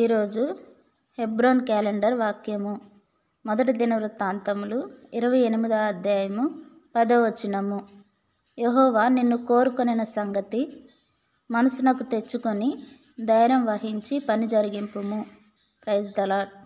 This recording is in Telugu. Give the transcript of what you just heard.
ఈరోజు హెబ్రోన్ క్యాలెండర్ వాక్యము మొదటి దిన వృత్తాంతములు ఇరవై ఎనిమిదవ అధ్యాయము పదవచనము యహోవా నిన్ను కోరుకొనిన సంగతి మనసునకు తెచ్చుకొని ధైర్యం వహించి పని జరిగింపుము ప్రైజ్ దలాట్